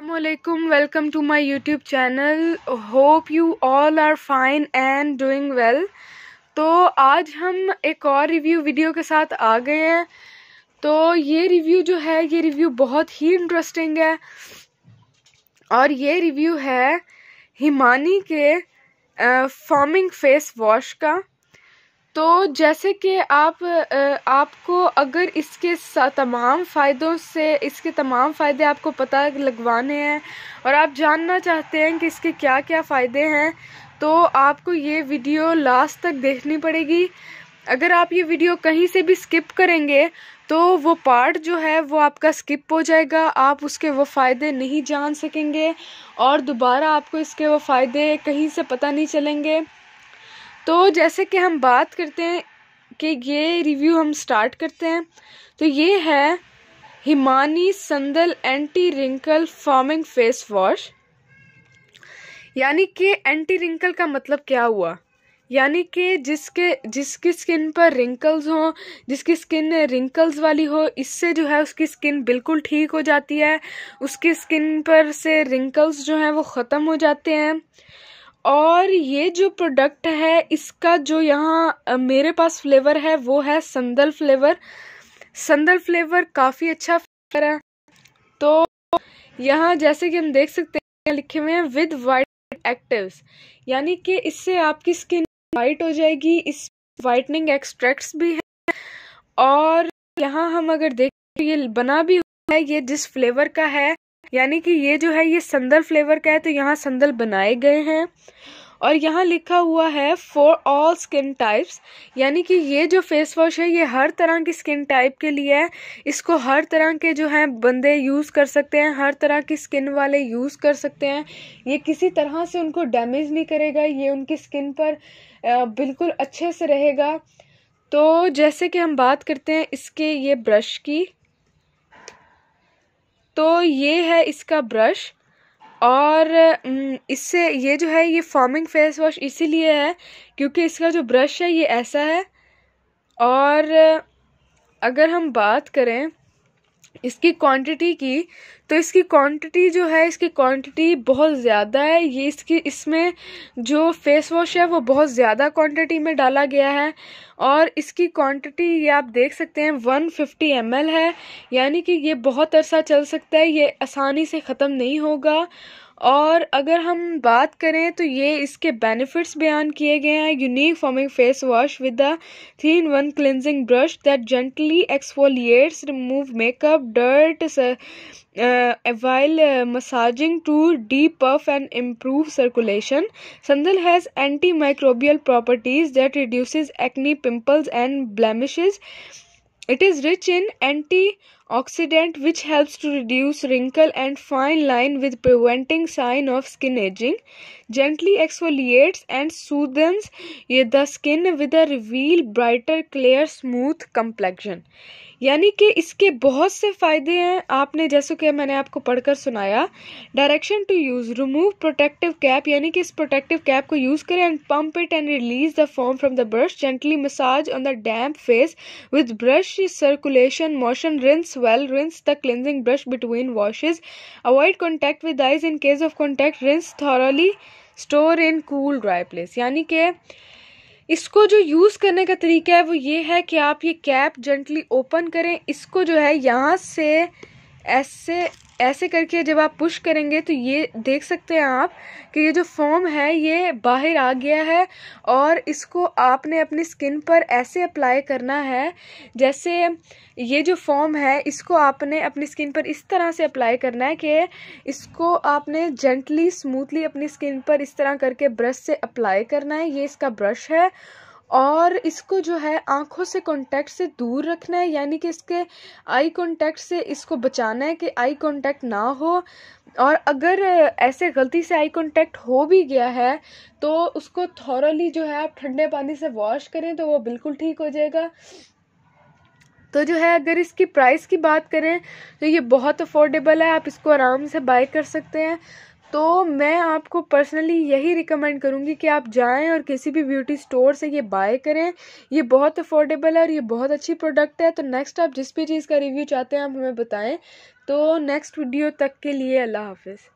Assalamualaikum welcome to my YouTube channel hope you all are fine and doing well तो आज हम एक और रिव्यू वीडियो के साथ आ गए हैं तो ये रिव्यू जो है ये रिव्यू बहुत ही इंटरेस्टिंग है और ये रिव्यू है हिमानी के फॉर्मिंग फेस वॉश का तो जैसे कि आप आपको अगर इसके तमाम फ़ायदों से इसके तमाम फ़ायदे आपको पता लगवाने हैं और आप जानना चाहते हैं कि इसके क्या क्या फ़ायदे हैं तो आपको ये वीडियो लास्ट तक देखनी पड़ेगी अगर आप ये वीडियो कहीं से भी स्किप करेंगे तो वो पार्ट जो है वो आपका स्किप हो जाएगा आप उसके वो फ़ायदे नहीं जान सकेंगे और दोबारा आपको इसके वो फ़ायदे कहीं से पता नहीं चलेंगे तो जैसे कि हम बात करते हैं कि ये रिव्यू हम स्टार्ट करते हैं तो ये है Himani sandal anti wrinkle foaming face wash यानी कि एंटी रिंकल का मतलब क्या हुआ यानी कि जिसके जिसकी स्किन पर रिंकल्स हों जिसकी स्किन रिंकल्स वाली हो इससे जो है उसकी स्किन बिल्कुल ठीक हो जाती है उसकी स्किन पर से रिंकल्स जो हैं वो ख़त्म हो जाते हैं और ये जो प्रोडक्ट है इसका जो यहाँ मेरे पास फ्लेवर है वो है संदल फ्लेवर संदल फ्लेवर काफ़ी अच्छा फ्लेवर है तो यहाँ जैसे कि हम देख सकते हैं लिखे हुए हैं विद वाइट एक्टिव्स यानी कि इससे आपकी स्किन वाइट हो जाएगी इस वाइटनिंग एक्सट्रैक्ट्स भी हैं और यहाँ हम अगर देखें ये बना भी हुआ है ये जिस फ्लेवर का है यानी कि ये जो है ये संदल फ्लेवर का है तो यहाँ संदल बनाए गए हैं और यहाँ लिखा हुआ है फॉर ऑल स्किन टाइप्स यानी कि ये जो फेस वॉश है ये हर तरह की स्किन टाइप के लिए है इसको हर तरह के जो हैं बंदे यूज़ कर सकते हैं हर तरह की स्किन वाले यूज़ कर सकते हैं ये किसी तरह से उनको डैमेज नहीं करेगा ये उनकी स्किन पर बिल्कुल अच्छे से रहेगा तो जैसे कि हम बात करते हैं इसके ये ब्रश की तो ये है इसका ब्रश और इससे ये जो है ये फॉर्मिंग फेस वॉश इसीलिए है क्योंकि इसका जो ब्रश है ये ऐसा है और अगर हम बात करें इसकी क्वांटिटी की तो इसकी क्वांटिटी जो है इसकी क्वांटिटी बहुत ज़्यादा है ये इसकी इसमें जो फेस वॉश है वो बहुत ज़्यादा क्वांटिटी में डाला गया है और इसकी क्वांटिटी ये आप देख सकते हैं 150 फिफ्टी है यानी कि ये बहुत अरसा चल सकता है ये आसानी से ख़त्म नहीं होगा और अगर हम बात करें तो ये इसके बेनिफिट्स बयान किए गए हैं unique foaming face wash with the thin one cleansing brush that gently exfoliates remove makeup dirt while massaging to deep puff and improve circulation sandal has anti microbial properties that reduce acne pimples and blemish it is rich in anti oxidant which helps to reduce wrinkle and fine line with preventing sign of skin aging gently exfoliates and soothes the skin with a reveal brighter clear smooth complexion यानी कि इसके बहुत से फ़ायदे हैं आपने जैसे कि मैंने आपको पढ़कर सुनाया direction to use remove protective cap यानी कि इस प्रोटेक्टिव कैप को यूज़ करें and pump it and release the foam from the brush gently massage on the damp face with brush circulation motion rinse well. Rinse the cleansing brush between washes. Avoid contact with eyes in case of contact. Rinse thoroughly. Store in cool dry place. yani ke इसको जो use करने का तरीका है वो ये है कि आप ये कैप जेंटली ओपन करें इसको जो है यहाँ से ऐसे ऐसे करके जब आप पुश करेंगे तो ये देख सकते हैं आप कि ये जो फॉर्म है ये बाहर आ गया है और इसको आपने अपनी स्किन पर ऐसे अप्लाई करना है जैसे ये जो फॉर्म है इसको आपने अपनी स्किन पर इस तरह से अप्लाई करना है कि इसको आपने जेंटली स्मूथली अपनी स्किन पर इस तरह करके ब्रश से अप्लाई करना है ये इसका ब्रश है और इसको जो है आँखों से कांटेक्ट से दूर रखना है यानी कि इसके आई कांटेक्ट से इसको बचाना है कि आई कांटेक्ट ना हो और अगर ऐसे गलती से आई कांटेक्ट हो भी गया है तो उसको थॉरली जो है आप ठंडे पानी से वॉश करें तो वो बिल्कुल ठीक हो जाएगा तो जो है अगर इसकी प्राइस की बात करें तो ये बहुत अफोर्डेबल है आप इसको आराम से बाय कर सकते हैं तो मैं आपको पर्सनली यही रिकमेंड करूँगी कि आप जाएं और किसी भी ब्यूटी स्टोर से ये बाय करें ये बहुत अफोर्डेबल है और ये बहुत अच्छी प्रोडक्ट है तो नेक्स्ट आप जिस भी चीज़ का रिव्यू चाहते हैं आप हमें बताएं तो नेक्स्ट वीडियो तक के लिए अल्लाह हाफिज़